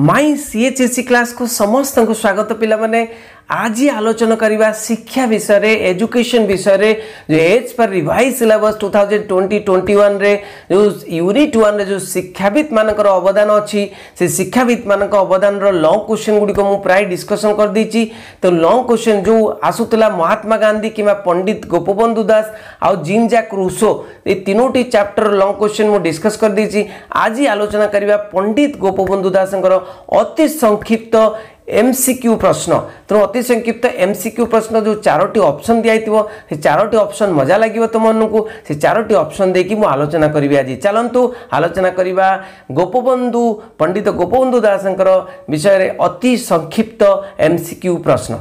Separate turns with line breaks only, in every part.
माई सिएचए क्लासको समस्तको स्वागत पहिला আজি আলোচনা করা শিক্ষা বিষয়ে এজুকেশন বিষয়ে যে as per revise syllabus two thousand twenty twenty ୱାନ୍ରେ ଯେଉଁ ୟୁନିଟ୍ ୱାନ୍ରେ ଯେଉଁ ଶିକ୍ଷାବିତ୍ମାନଙ୍କର ଅବଦାନ ଅଛି ସେ ଶିକ୍ଷାବିତ୍ମାନଙ୍କ ଅବଦାନର ଲଙ୍ଗ୍ କୋଶ୍ଚିନ୍ ଗୁଡ଼ିକ ମୁଁ ପ୍ରାୟ ଡିସ୍କସନ୍ କରିଦେଇଛି ତ ଲଙ୍ଗ୍ କୋଶ୍ଚିନ୍ ଯେଉଁ ଆସୁଥିଲା ମହାତ୍ମା ଗାନ୍ଧୀ କିମ୍ବା ପଣ୍ଡିତ ଗୋପବନ୍ଧୁ ଦାସ ଆଉ ଜିନ୍ ଜାକ୍ ରୁସୋ ଏ ତିନୋଟି ଚାପ୍ଟର ଲଙ୍ଗ୍ କୋଶ୍ଚିନ୍ ମୁଁ ଡିସ୍କସ୍ କରିଦେଇଛି ଆଜି ଆଲୋଚନା କରିବା ପଣ୍ଡିତ ଗୋପବନ୍ଧୁ ଦାସଙ୍କର ଅତି ସଂକ୍ଷିପ୍ତ एम सिक्यू प्रश्न तेणु अति संक्षिप्त एम सिक्यू प्रश्न जो चारोटी ऑप्शन दिया दिखो से चारोटी ऑप्शन मजा लगे तुम को से चारोटी ऑप्शन दे कि आलोचना करी आज चलतु आलोचना करवा गोपबंधु पंडित गोपबंधु दासंकर विषय अति संक्षिप्त एम सिक्यू प्रश्न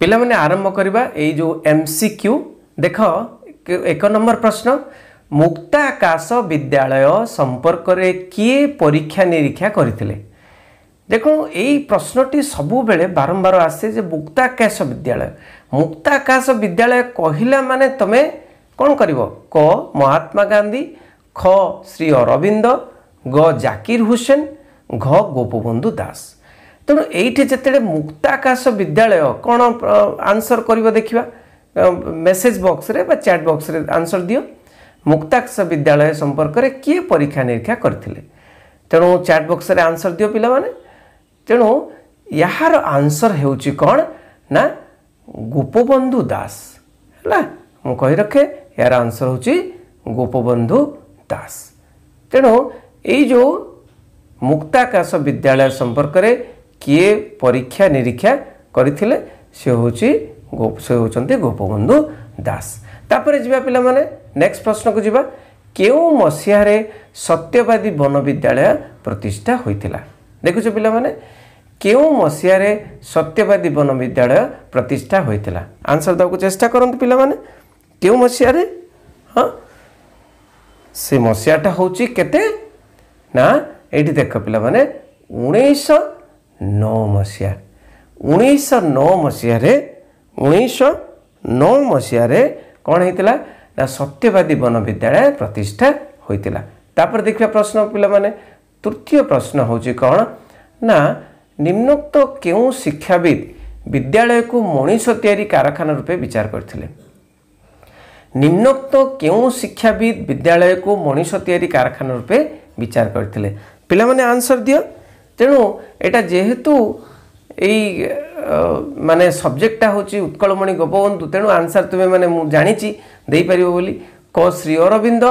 पे आरंभ करवा जो एम सिक्यू देख एक नंबर प्रश्न मुक्ताकाश विद्यालय संपर्क किए परीक्षा निरीक्षा करते हैं দেখুন এই প্রশ্নটি সবুবেলে বারম্বার আসে যে মুক্তাকাশ বিদ্যালয় মুক্তাকাশ বিদ্যালয় কহিলা মানে তুমি কোণ করিব ক মহাত্মা গান্ধী খ শ্রী অরবিন্দ গ জাকির হুসেন ঘ গোপবন্ধু দাস তেণু এইটি যেତେବେଳେ ମୁକ୍ତାକାଶ ବିଦ୍ୟାଳୟ କ'ଣ ଆନ୍ସର କରିବ ଦେଖିବା ମେସେଜ ବକ୍ସରେ ବା ଚାଟ୍ ବକ୍ସରେ ଆନ୍ସର ଦିଅ ମୁକ୍ତାକାଶ ବିଦ୍ୟାଳୟ ସମ୍ପର୍କରେ କିଏ ପରୀକ୍ଷା ନିରୀକ୍ଷା କରିଥିଲେ ତେଣୁ ଚାଟ୍ ବକ୍ସରେ ଆନ୍ସର ଦିଅ ପିଲାମାନେ ତେଣୁ ଏହାର ଆନ୍ସର୍ ହେଉଛି କ'ଣ ନା ଗୋପବନ୍ଧୁ ଦାସ ହେଲା ମୁଁ କହି ରଖେ ଏହାର ଆନ୍ସର୍ ହେଉଛି ଗୋପବନ୍ଧୁ ଦାସ ତେଣୁ ଏଇ ଯେଉଁ ମୁକ୍ତାକାଶ ବିଦ୍ୟାଳୟ ସମ୍ପର୍କରେ କିଏ ପରୀକ୍ଷା ନିରୀକ୍ଷା କରିଥିଲେ ସେ ହେଉଛି ସେ ହେଉଛନ୍ତି ଗୋପବନ୍ଧୁ ଦାସ ତାପରେ ଯିବା ପିଲାମାନେ ନେକ୍ସଟ ପ୍ରଶ୍ନକୁ ଯିବା କେଉଁ ମସିହାରେ ସତ୍ୟବାଦୀ ବନ ବିଦ୍ୟାଳୟ ପ୍ରତିଷ୍ଠା ହୋଇଥିଲା ଦେଖୁଛ ପିଲାମାନେ କେଉଁ ମସିହାରେ ସତ୍ୟବାଦୀ ବନ ବିଦ୍ୟାଳୟ ପ୍ରତିଷ୍ଠା ହୋଇଥିଲା ଆନ୍ସର ଦେବାକୁ ଚେଷ୍ଟା କରନ୍ତୁ ପିଲାମାନେ କେଉଁ ମସିହାରେ ହଁ ସେ ମସିହାଟା ହେଉଛି କେତେ ନା ଏଇଠି ଦେଖ ପିଲାମାନେ ଉଣେଇଶହ ନଅ ମସିହା ଉଣେଇଶହ ନଅ ମସିହାରେ ଉଣେଇଶହ ନଅ ମସିହାରେ କ'ଣ ହେଇଥିଲା ନା ସତ୍ୟବାଦୀ ବନ ବିଦ୍ୟାଳୟ ପ୍ରତିଷ୍ଠା ହୋଇଥିଲା ତାପରେ ଦେଖିବା ପ୍ରଶ୍ନ ପିଲାମାନେ ତୃତୀୟ ପ୍ରଶ୍ନ ହେଉଛି କ'ଣ ନା ନିମ୍ନୋକ୍ତ କେଉଁ ଶିକ୍ଷାବିତ୍ ବିଦ୍ୟାଳୟକୁ ମଣିଷ ତିଆରି କାରଖାନା ରୂପେ ବିଚାର କରିଥିଲେ ନିମ୍ନୋକ୍ତ କେଉଁ ଶିକ୍ଷାବିତ୍ ବିଦ୍ୟାଳୟକୁ ମଣିଷ ତିଆରି କାରଖାନା ରୂପେ ବିଚାର କରିଥିଲେ ପିଲାମାନେ ଆନ୍ସର ଦିଅ ତେଣୁ ଏଇଟା ଯେହେତୁ ଏଇ ମାନେ ସବଜେକ୍ଟଟା ହେଉଛି ଉତ୍କଳମଣି ଗୋପବନ୍ଧୁ ତେଣୁ ଆନ୍ସର ତୁମେମାନେ ମୁଁ ଜାଣିଛି ଦେଇପାରିବ ବୋଲି କ ଶ୍ରୀ ଅରବିନ୍ଦ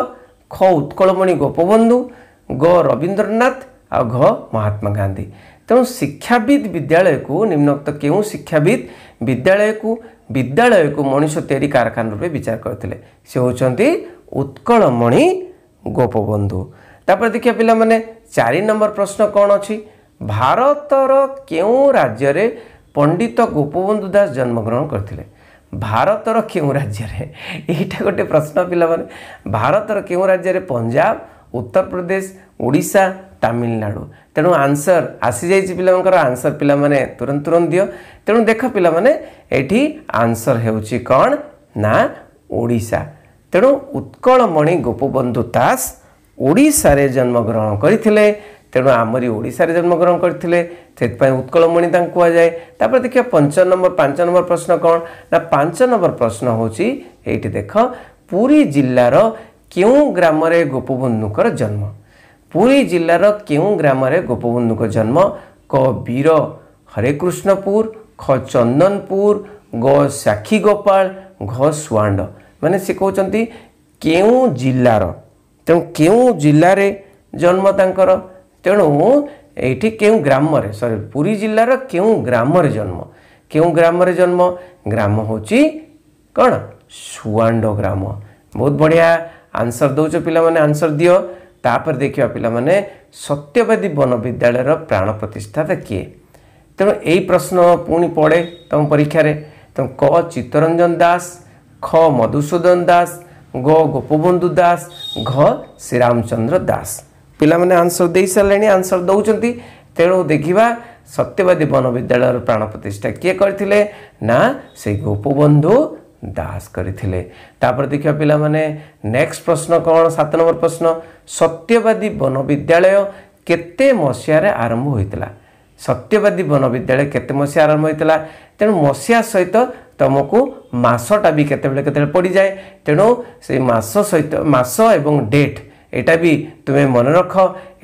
ଖ ଉତ୍କଳମଣି ଗୋପବନ୍ଧୁ ଗ ରବୀନ୍ଦ୍ରନାଥ ଆଉ ଘ ମହାତ୍ମା ଗାନ୍ଧୀ ତେଣୁ ଶିକ୍ଷାବିତ୍ ବିଦ୍ୟାଳୟକୁ ନିମ୍ନୋକ୍ତ କେଉଁ ଶିକ୍ଷାବିତ୍ ବିଦ୍ୟାଳୟକୁ ବିଦ୍ୟାଳୟକୁ ମଣିଷ ତିଆରି କାରଖାନା ରୂପେ ବିଚାର କରିଥିଲେ ସେ ହେଉଛନ୍ତି ଉତ୍କଳମଣି ଗୋପବନ୍ଧୁ ତାପରେ ଦେଖିବା ପିଲାମାନେ ଚାରି ନମ୍ବର ପ୍ରଶ୍ନ କ'ଣ ଅଛି ଭାରତର କେଉଁ ରାଜ୍ୟରେ ପଣ୍ଡିତ ଗୋପବନ୍ଧୁ ଦାସ ଜନ୍ମଗ୍ରହଣ କରିଥିଲେ ଭାରତର କେଉଁ ରାଜ୍ୟରେ ଏଇଟା ଗୋଟେ ପ୍ରଶ୍ନ ପିଲାମାନେ ଭାରତର କେଉଁ ରାଜ୍ୟରେ ପଞ୍ଜାବ ଉତ୍ତରପ୍ରଦେଶ ଓଡ଼ିଶା ତାମିଲନାଡ଼ୁ ତେଣୁ ଆନ୍ସର ଆସିଯାଇଛି ପିଲାମାନଙ୍କର ଆନ୍ସର ପିଲାମାନେ ତୁରନ୍ତ ତୁରନ୍ତ ଦିଅ ତେଣୁ ଦେଖ ପିଲାମାନେ ଏଠି ଆନ୍ସର ହେଉଛି କ'ଣ ନା ଓଡ଼ିଶା ତେଣୁ ଉତ୍କଳମଣି ଗୋପବନ୍ଧୁ ଦାସ ଓଡ଼ିଶାରେ ଜନ୍ମଗ୍ରହଣ କରିଥିଲେ ତେଣୁ ଆମରି ଓଡ଼ିଶାରେ ଜନ୍ମଗ୍ରହଣ କରିଥିଲେ ସେଥିପାଇଁ ଉତ୍କଳମଣି ତାଙ୍କୁ କୁହାଯାଏ ତାପରେ ଦେଖିବା ପଞ୍ଚ ନମ୍ବର ପାଞ୍ଚ ନମ୍ବର ପ୍ରଶ୍ନ କ'ଣ ନା ପାଞ୍ଚ ନମ୍ବର ପ୍ରଶ୍ନ ହେଉଛି ଏଇଠି ଦେଖ ପୁରୀ ଜିଲ୍ଲାର କେଉଁ ଗ୍ରାମରେ ଗୋପବନ୍ଧୁଙ୍କର ଜନ୍ମ ପୁରୀ ଜିଲ୍ଲାର କେଉଁ ଗ୍ରାମରେ ଗୋପବନ୍ଧୁଙ୍କ ଜନ୍ମ କ ବୀର ହରେକୃଷ୍ଣପୁର ଖ ଚନ୍ଦନପୁର ଗ ସାକ୍ଷୀ ଗୋପାଳ ଘ ସୁଆଣ୍ଡ ମାନେ ସେ କହୁଛନ୍ତି କେଉଁ ଜିଲ୍ଲାର ତେଣୁ କେଉଁ ଜିଲ୍ଲାରେ ଜନ୍ମ ତାଙ୍କର ତେଣୁ ଏଇଠି କେଉଁ ଗ୍ରାମରେ ସରି ପୁରୀ ଜିଲ୍ଲାର କେଉଁ ଗ୍ରାମରେ ଜନ୍ମ କେଉଁ ଗ୍ରାମରେ ଜନ୍ମ ଗ୍ରାମ ହେଉଛି କ'ଣ ସୁଆଣ୍ଡ ଗ୍ରାମ ବହୁତ ବଢ଼ିଆ আনসর দৌছ পিলামানে আনসর দিও ତାପରେ ଦେଖିବା ପିଲାମାନେ ସତ୍ୟବାଦୀ ବନ ବିଦ୍ୟାଳୟର ପ୍ରାଣ ପ୍ରତିଷ୍ଠାତା କିଏ ତେଣୁ ଏଇ ପ୍ରଶ୍ନ ପୁଣି ପଡ଼େ ତୁମ ପରୀକ୍ଷାରେ ତେଣୁ କ ଚିତ୍ତରଞ୍ଜନ ଦାସ ଖ ମଧୁସୂଦନ ଦାସ ଗ ଗୋପବନ୍ଧୁ ଦାସ ଘ ଶ୍ରୀରାମଚନ୍ଦ୍ର ଦାସ ପିଲାମାନେ ଆନ୍ସର ଦେଇସାରିଲେଣି ଆନ୍ସର ଦେଉଛନ୍ତି ତେଣୁ ଦେଖିବା ସତ୍ୟବାଦୀ ବନ ବିଦ୍ୟାଳୟର ପ୍ରାଣ ପ୍ରତିଷ୍ଠା କିଏ କରିଥିଲେ ନା ସେଇ ଗୋପବନ୍ଧୁ ଦାସ କରିଥିଲେ ତାପରେ ଦେଖିବା ପିଲାମାନେ ନେକ୍ସଟ ପ୍ରଶ୍ନ କ'ଣ ସାତ ନମ୍ବର ପ୍ରଶ୍ନ ସତ୍ୟବାଦୀ ବନ ବିଦ୍ୟାଳୟ କେତେ ମସିହାରେ ଆରମ୍ଭ ହୋଇଥିଲା ସତ୍ୟବାଦୀ ବନ ବିଦ୍ୟାଳୟ କେତେ ମସିହା ଆରମ୍ଭ ହୋଇଥିଲା ତେଣୁ ମସିହା ସହିତ ତୁମକୁ ମାସଟା ବି କେତେବେଳେ କେତେବେଳେ ପଡ଼ିଯାଏ ତେଣୁ ସେଇ ମାସ ସହିତ ମାସ ଏବଂ ଡେଟ୍ ଏଇଟା ବି ତୁମେ ମନେ ରଖ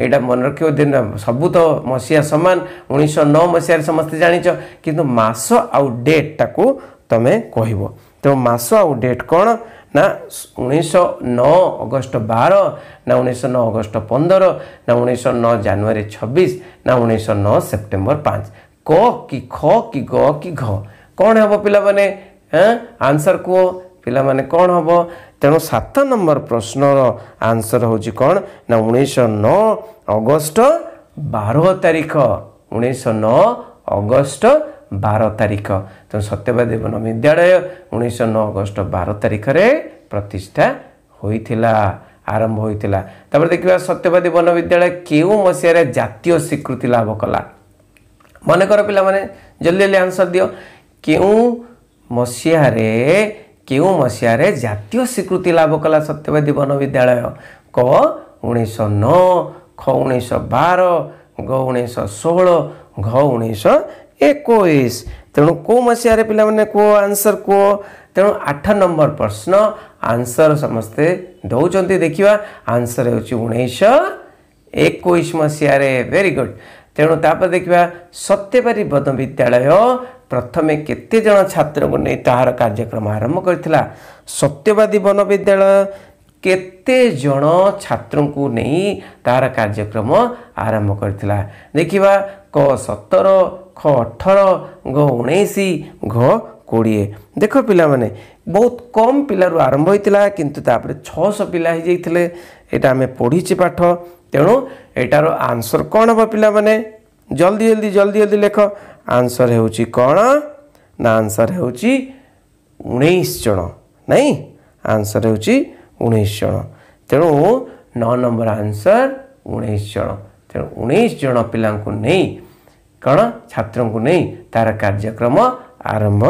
ଏଇଟା ମନେ ରଖିବ ଦିନ ସବୁ ତ ମସିହା ସମାନ ଉଣେଇଶହ ନଅ ମସିହାରେ ସମସ୍ତେ ଜାଣିଛ କିନ୍ତୁ ମାସ ଆଉ ଡେଟ୍ଟାକୁ ତୁମେ କହିବ ତେଣୁ ମାସ ଆଉ ଡେଟ୍ କ'ଣ ନା ଉଣେଇଶହ ନଅ ଅଗଷ୍ଟ ବାର ନା ଉଣେଇଶହ ନଅ ଅଗଷ୍ଟ ପନ୍ଦର ନା ଉଣେଇଶହ ନଅ ଜାନୁଆରୀ ଛବିଶ ନା ଉଣେଇଶହ ନଅ ସେପ୍ଟେମ୍ବର ପାଞ୍ଚ କ କି ଖ କି ଗ କି ଘ କ'ଣ ହେବ ପିଲାମାନେ ଆନ୍ସର୍ କୁହ ପିଲାମାନେ କ'ଣ ହେବ ତେଣୁ ସାତ ନମ୍ବର ପ୍ରଶ୍ନର ଆନ୍ସର୍ ହେଉଛି କ'ଣ ନା ଉଣେଇଶହ ନଅ ଅଗଷ୍ଟ ବାର ତାରିଖ ଉଣେଇଶହ ନଅ ଅଗଷ୍ଟ ବାର ତାରିଖ ତେଣୁ ସତ୍ୟବାଦୀ ବନ ବିଦ୍ୟାଳୟ ଉଣେଇଶହ ନଅ ଅଗଷ୍ଟ ବାର ତାରିଖରେ ପ୍ରତିଷ୍ଠା ହୋଇଥିଲା ଆରମ୍ଭ ହୋଇଥିଲା ତାପରେ ଦେଖିବା ସତ୍ୟବାଦୀ ବନ ବିଦ୍ୟାଳୟ କେଉଁ ମସିହାରେ ଜାତୀୟ ସ୍ୱୀକୃତି ଲାଭ କଲା ମନେକର ପିଲାମାନେ ଜଲ୍ଦି ଜଲ୍ଦି ଆନ୍ସର୍ ଦିଅ କେଉଁ ମସିହାରେ କେଉଁ ମସିହାରେ ଜାତୀୟ ସ୍ୱୀକୃତି ଲାଭ କଲା ସତ୍ୟବାଦୀ ବନ ବିଦ୍ୟାଳୟ କ ଉଣେଇଶହ ନଅ ଖ ଉଣେଇଶହ ବାର ଘ ଉଣେଇଶହ ଷୋହଳ ଘ ଉଣେଇଶହ ଏକୋଇଶ ତେଣୁ କେଉଁ ମସିହାରେ ପିଲାମାନେ କୁହ ଆନ୍ସର୍ କୁହ ତେଣୁ ଆଠ ନମ୍ବର ପ୍ରଶ୍ନ ଆନ୍ସର୍ ସମସ୍ତେ ଦେଉଛନ୍ତି ଦେଖିବା ଆନ୍ସର୍ ହେଉଛି ଉଣେଇଶହ ଏକୋଇଶ ମସିହାରେ ଭେରି ଗୁଡ଼୍ ତେଣୁ ତାପରେ ଦେଖିବା ସତ୍ୟବାରୀ ବଦ ବିଦ୍ୟାଳୟ ପ୍ରଥମେ କେତେ ଜଣ ଛାତ୍ରଙ୍କୁ ନେଇ ତାହାର କାର୍ଯ୍ୟକ୍ରମ ଆରମ୍ଭ କରିଥିଲା ସତ୍ୟବାଦୀ ବନ ବିଦ୍ୟାଳୟ କେତେ ଜଣ ଛାତ୍ରଙ୍କୁ ନେଇ ତାହାର କାର୍ଯ୍ୟକ୍ରମ ଆରମ୍ଭ କରିଥିଲା ଦେଖିବା କ ସତର ଖ ଅଠର ଘ ଉଣେଇଶ ଘ କୋଡ଼ିଏ ଦେଖ ପିଲାମାନେ ବହୁତ କମ୍ ପିଲାରୁ ଆରମ୍ଭ ହୋଇଥିଲା କିନ୍ତୁ ତାପରେ ଛଅଶହ ପିଲା ହୋଇଯାଇଥିଲେ ଏଇଟା ଆମେ ପଢ଼ିଛେ ପାଠ ତେଣୁ ଏଇଟାର ଆନ୍ସର କ'ଣ ହେବ ପିଲାମାନେ ଜଲ୍ଦି ଜଲ୍ଦି ଜଲ୍ଦି ଜଲ୍ଦି ଲେଖ ଆନ୍ସର୍ ହେଉଛି କ'ଣ ନା ଆନ୍ସର ହେଉଛି ଉଣେଇଶ ଜଣ ନାଇଁ ଆନ୍ସର୍ ହେଉଛି ଉଣେଇଶ ଜଣ ତେଣୁ ନଅ ନମ୍ବର ଆନ୍ସର୍ ଉଣେଇଶ ଜଣ ତେଣୁ ଉଣେଇଶ ଜଣ ପିଲାଙ୍କୁ ନେଇ କ'ଣ ଛାତ୍ରଙ୍କୁ ନେଇ ତା'ର କାର୍ଯ୍ୟକ୍ରମ ଆରମ୍ଭ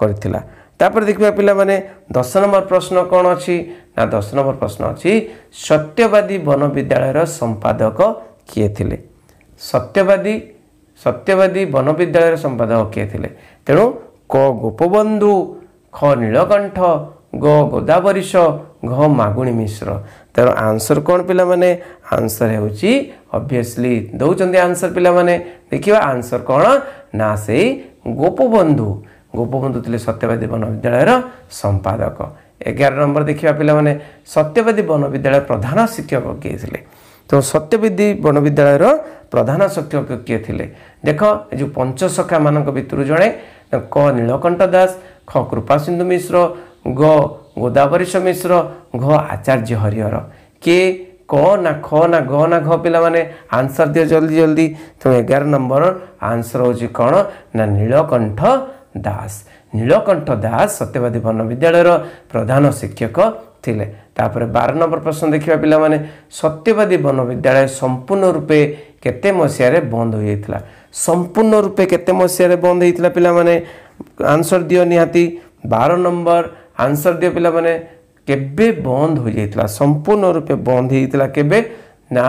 କରିଥିଲା ତାପରେ ଦେଖିବା ପିଲାମାନେ ଦଶ ନମ୍ବର ପ୍ରଶ୍ନ କ'ଣ ଅଛି ନା ଦଶ ନମ୍ବର ପ୍ରଶ୍ନ ଅଛି ସତ୍ୟବାଦୀ ବନ ବିଦ୍ୟାଳୟର ସମ୍ପାଦକ କିଏ ଥିଲେ ସତ୍ୟବାଦୀ ସତ୍ୟବାଦୀ ବନ ବିଦ୍ୟାଳୟର ସମ୍ପାଦକ କିଏ ଥିଲେ ତେଣୁ କ ଗୋପବନ୍ଧୁ ଖ ନୀଳକଣ୍ଠ ଗ ଗୋଦାବରିଶ ଘ ମାଗୁଣୀ ମିଶ୍ର ତେଣୁ ଆନ୍ସର୍ କ'ଣ ପିଲାମାନେ ଆନ୍ସର୍ ହେଉଛି ଅଭିୟସ୍ଲି ଦେଉଛନ୍ତି ଆନ୍ସର୍ ପିଲାମାନେ ଦେଖିବା ଆନ୍ସର୍ କ'ଣ ନା ସେଇ ଗୋପବନ୍ଧୁ ଗୋପବନ୍ଧୁ ଥିଲେ ସତ୍ୟବାଦୀ ବନ ବିଦ୍ୟାଳୟର ସମ୍ପାଦକ ଏଗାର ନମ୍ବର ଦେଖିବା ପିଲାମାନେ ସତ୍ୟବାଦୀ ବନ ବିଦ୍ୟାଳୟ ପ୍ରଧାନ ଶିକ୍ଷକ କିଏ ଥିଲେ ତେଣୁ ସତ୍ୟବାଦୀ ବନ ବିଦ୍ୟାଳୟର ପ୍ରଧାନ ଶିକ୍ଷକ କିଏ ଥିଲେ ଦେଖ ଏ ଯେଉଁ ପଞ୍ଚସଖାମାନଙ୍କ ଭିତରୁ ଜଣେ କ ନୀଳକଣ୍ଠ ଦାସ ଖ କୃପାସିନ୍ଧୁ ମିଶ୍ର ଗ ଗୋଦାବରୀ ସମିଶ୍ର ଘ ଆଚାର୍ଯ୍ୟ ହରିହର କିଏ କ ନା ଖ ନା ଘ ନା ଘ ପିଲାମାନେ ଆନ୍ସର ଦିଅ ଜଲ୍ଦି ଜଲ୍ଦି ତେଣୁ ଏଗାର ନମ୍ବର ଆନ୍ସର ହେଉଛି କ'ଣ ନା ନୀଳକଣ୍ଠ ଦାସ ନୀଳକଣ୍ଠ ଦାସ ସତ୍ୟବାଦୀ ବନ ବିଦ୍ୟାଳୟର ପ୍ରଧାନ ଶିକ୍ଷକ ଥିଲେ ତାପରେ ବାର ନମ୍ବର ପ୍ରଶ୍ନ ଦେଖିବା ପିଲାମାନେ ସତ୍ୟବାଦୀ ବନ ବିଦ୍ୟାଳୟ ସମ୍ପୂର୍ଣ୍ଣ ରୂପେ କେତେ ମସିହାରେ ବନ୍ଦ ହୋଇଯାଇଥିଲା ସମ୍ପୂର୍ଣ୍ଣ ରୂପେ କେତେ ମସିହାରେ ବନ୍ଦ ହୋଇଥିଲା ପିଲାମାନେ ଆନ୍ସର ଦିଅ ନିହାତି ବାର ନମ୍ବର ଆନ୍ସର୍ ଦିଅ ପିଲାମାନେ କେବେ ବନ୍ଦ ହୋଇଯାଇଥିଲା ସମ୍ପୂର୍ଣ୍ଣ ରୂପେ ବନ୍ଦ ହୋଇଯାଇଥିଲା କେବେ ନା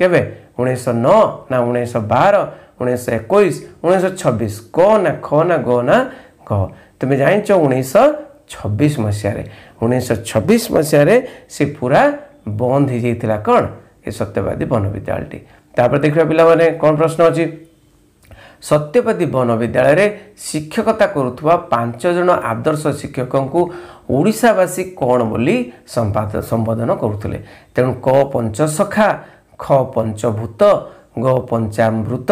କେବେ ଉଣେଇଶହ ନଅ ନା ଉଣେଇଶହ ବାର ଉଣେଇଶହ ଏକୋଇଶ ଉଣେଇଶହ ଛବିଶ କ ନା ଖ ନା ଗ ନା ଘ ତୁମେ ଜାଣିଛ ଉଣେଇଶହ ଛବିଶ ମସିହାରେ ଉଣେଇଶହ ଛବିଶ ମସିହାରେ ସେ ପୁରା ବନ୍ଦ ହୋଇଯାଇଥିଲା କ'ଣ ଏ ସତ୍ୟବାଦୀ ବନ ବିଦ୍ୟାଳୟଟି ତାପରେ ଦେଖିବା ପିଲାମାନେ କ'ଣ ପ୍ରଶ୍ନ ଅଛି ସତ୍ୟପତି ବନ ବିଦ୍ୟାଳୟରେ ଶିକ୍ଷକତା କରୁଥିବା ପାଞ୍ଚ ଜଣ ଆଦର୍ଶ ଶିକ୍ଷକଙ୍କୁ ଓଡ଼ିଶାବାସୀ କ'ଣ ବୋଲି ସମ୍ବୋଧନ କରୁଥିଲେ ତେଣୁ କ ପଞ୍ଚ ସଖା ଖ ପଞ୍ଚଭୂତ ଗ ପଞ୍ଚାମୃତ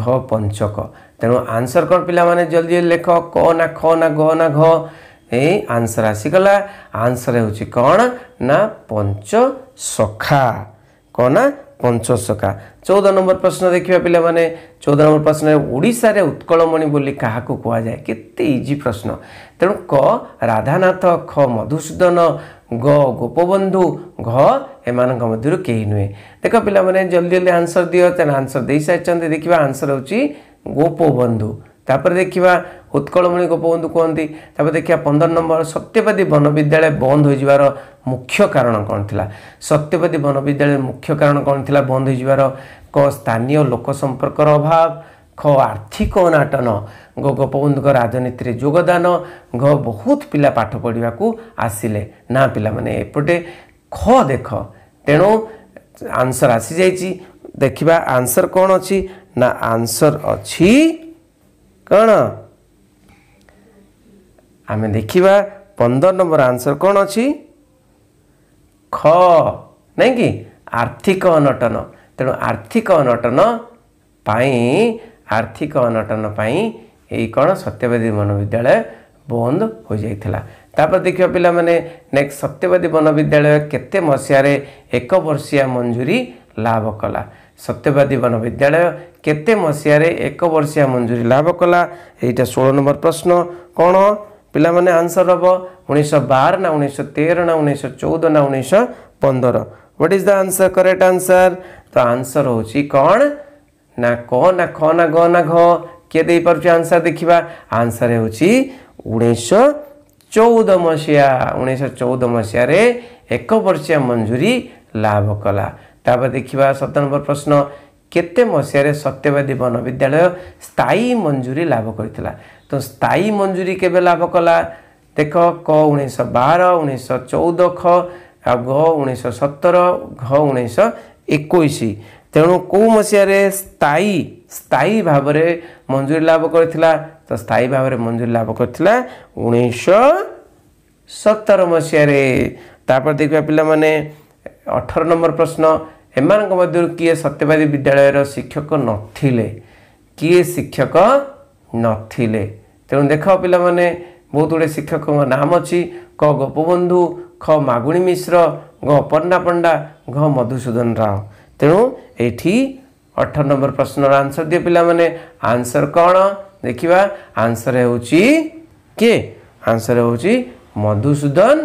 ଘ ପଞ୍ଚକ ତେଣୁ ଆନ୍ସର କ'ଣ ପିଲାମାନେ ଜଲ୍ଦି ଜଲ୍ଦି ଲେଖ କ ନା ଖ ନା ଘ ନା ଘ ଏଇ ଆନ୍ସର୍ ଆସିଗଲା ଆନ୍ସର ହେଉଛି କ'ଣ ନା ପଞ୍ଚ ସଖା କ'ଣ ନା ପଞ୍ଚଶକା ଚଉଦ ନମ୍ବର ପ୍ରଶ୍ନ ଦେଖିବା ପିଲାମାନେ ଚଉଦ ନମ୍ବର ପ୍ରଶ୍ନରେ ଓଡ଼ିଶାରେ ଉତ୍କଳମଣି ବୋଲି କାହାକୁ କୁହାଯାଏ କେତେ ଇଜି ପ୍ରଶ୍ନ ତେଣୁ କ ରାଧାନାଥ ଖ ମଧୁସୂଦନ ଗ ଗୋପବନ୍ଧୁ ଘ ଏମାନଙ୍କ ମଧ୍ୟରୁ କେହି ନୁହେଁ ଦେଖ ପିଲାମାନେ ଜଲ୍ଦି ଜଲ୍ଦି ଆନ୍ସର୍ ଦିଅ ତେଣୁ ଆନ୍ସର୍ ଦେଇସାରିଛନ୍ତି ଦେଖିବା ଆନ୍ସର୍ ହେଉଛି ଗୋପବନ୍ଧୁ ତାପରେ ଦେଖିବା ଉତ୍କଳମଣି ଗୋପବନ୍ଧୁ କୁହନ୍ତି ତାପରେ ଦେଖିବା ପନ୍ଦର ନମ୍ବର ସତ୍ୟବାଦୀ ବନବିଦ୍ୟାଳୟ ବନ୍ଦ ହୋଇଯିବାର ମୁଖ୍ୟ କାରଣ କ'ଣ ଥିଲା ସତ୍ୟବାଦୀ ବନବିଦ୍ୟାଳୟ ମୁଖ୍ୟ କାରଣ କ'ଣ ଥିଲା ବନ୍ଦ ହୋଇଯିବାର କ ସ୍ଥାନୀୟ ଲୋକ ସମ୍ପର୍କର ଅଭାବ ଖ ଆର୍ଥିକ ଅନାଟନ ଘ ଗୋପବନ୍ଧୁଙ୍କ ରାଜନୀତିରେ ଯୋଗଦାନ ଘ ବହୁତ ପିଲା ପାଠ ପଢ଼ିବାକୁ ଆସିଲେ ନା ପିଲାମାନେ ଏପଟେ ଖ ଦେଖ ତେଣୁ ଆନ୍ସର୍ ଆସିଯାଇଛି ଦେଖିବା ଆନ୍ସର୍ କ'ଣ ଅଛି ନା ଆନ୍ସର୍ ଅଛି କ'ଣ ଆମେ ଦେଖିବା ପନ୍ଦର ନମ୍ବର ଆନ୍ସର୍ କ'ଣ ଅଛି ଖ ନାଇଁ କି ଆର୍ଥିକ ଅନଟନ ତେଣୁ ଆର୍ଥିକ ଅନଟନ ପାଇଁ ଆର୍ଥିକ ଅନଟନ ପାଇଁ ଏଇ କ'ଣ ସତ୍ୟବାଦୀ ବନବିଦ୍ୟାଳୟ ବନ୍ଦ ହୋଇଯାଇଥିଲା ତାପରେ ଦେଖିବା ପିଲାମାନେ ନେକ୍ସଟ ସତ୍ୟବାଦୀ ବନବିଦ୍ୟାଳୟ କେତେ ମସିହାରେ ଏକ ବର୍ଷିଆ ମଞ୍ଜୁରୀ ଲାଭ କଲା ସତ୍ୟବାଦୀ ବନବିଦ୍ୟାଳୟ କେତେ ମସିହାରେ ଏକ ବର୍ଷିଆ ମଞ୍ଜୁରୀ ଲାଭ କଲା ଏଇଟା ଷୋହଳ ନମ୍ବର ପ୍ରଶ୍ନ କ'ଣ ପିଲାମାନେ ଆନ୍ସର୍ ହେବ ଉଣେଇଶହ ବାର ନା ଉଣେଇଶହ ତେର ନା ଉଣେଇଶହ ଚଉଦ ନା ଉଣେଇଶହ ପନ୍ଦର what is the answer correct answer ତ ଆନ୍ସର୍ ହେଉଛି କ'ଣ ନା କ ନା ଖ ନା ଘ ନା ଘ କିଏ ଦେଇପାରୁଛି ଆନ୍ସର୍ ଦେଖିବା ଆନ୍ସର୍ ହେଉଛି ଉଣେଇଶହ ଚଉଦ ମସିହା ଉଣେଇଶହ ଚଉଦ ମସିହାରେ ଏକ ବର୍ଷିଆ ମଞ୍ଜୁରୀ ଲାଭ କଲା ତାପରେ ଦେଖିବା ସତ ନମ୍ବର ପ୍ରଶ୍ନ କେତେ ମସିହାରେ ସତ୍ୟବାଦୀ ବନ ବିଦ୍ୟାଳୟ ସ୍ଥାୟୀ ମଞ୍ଜୁରୀ ଲାଭ କରିଥିଲା ତ ସ୍ଥାୟୀ ମଞ୍ଜୁରୀ କେବେ ଲାଭ କଲା ଦେଖ କ ଉଣେଇଶହ ବାର ଉଣେଇଶହ ଚଉଦ ଖ ଆଉ ଘ ଉଣେଇଶହ ସତର ଘ ଉଣେଇଶହ ଏକୋଇଶ ତେଣୁ କେଉଁ ମସିହାରେ ସ୍ଥାୟୀ ସ୍ଥାୟୀ ଭାବରେ ମଞ୍ଜୁରୀ ଲାଭ କରିଥିଲା ତ ସ୍ଥାୟୀ ଭାବରେ ମଞ୍ଜୁରୀ ଲାଭ କରିଥିଲା ଉଣେଇଶହ ସତର ମସିହାରେ ତାପରେ ଦେଖିବା ପିଲାମାନେ ଅଠର ନମ୍ବର ପ୍ରଶ୍ନ ଏମାନଙ୍କ ମଧ୍ୟରୁ କିଏ ସତ୍ୟବାଦୀ ବିଦ୍ୟାଳୟର ଶିକ୍ଷକ ନଥିଲେ କିଏ ଶିକ୍ଷକ ନଥିଲେ ତେଣୁ ଦେଖ ପିଲାମାନେ ବହୁତ ଗୁଡ଼ିଏ ଶିକ୍ଷକଙ୍କ ନାମ ଅଛି କ ଗୋପବନ୍ଧୁ ଖ ମାଗୁଣୀ ମିଶ୍ର ଘ ଅପର୍ଣ୍ଣା ପଣ୍ଡା ଘ ମଧୁସୂଦନ ରାଓ ତେଣୁ ଏଇଠି ଅଠର ନମ୍ବର ପ୍ରଶ୍ନର ଆନ୍ସର୍ ଦିଅ ପିଲାମାନେ ଆନ୍ସର୍ କ'ଣ ଦେଖିବା ଆନ୍ସର୍ ହେଉଛି କିଏ ଆନ୍ସର୍ ହେଉଛି ମଧୁସୂଦନ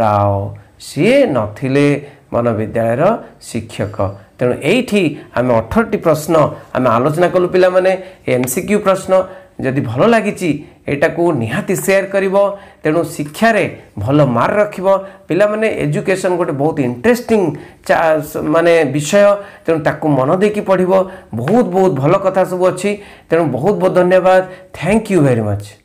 ରାଓ ସିଏ ନଥିଲେ ମନୋବିଦ୍ୟାଳୟର ଶିକ୍ଷକ ତେଣୁ ଏଇଠି ଆମେ ଅଠରଟି ପ୍ରଶ୍ନ ଆମେ ଆଲୋଚନା କଲୁ ପିଲାମାନେ ଏମ୍ ସି କ୍ୟୁ ପ୍ରଶ୍ନ ଯଦି ଭଲ ଲାଗିଛି ଏଇଟାକୁ ନିହାତି ସେୟାର କରିବ ତେଣୁ ଶିକ୍ଷାରେ ଭଲ ମାର୍କ ରଖିବ ପିଲାମାନେ ଏଜୁକେସନ୍ ଗୋଟେ ବହୁତ ଇଣ୍ଟରେଷ୍ଟିଂ ମାନେ ବିଷୟ ତେଣୁ ତାକୁ ମନ ଦେଇକି ପଢ଼ିବ ବହୁତ ବହୁତ ଭଲ କଥା ସବୁ ଅଛି ତେଣୁ ବହୁତ ବହୁତ ଧନ୍ୟବାଦ ଥ୍ୟାଙ୍କ ୟୁ ଭେରି ମଚ୍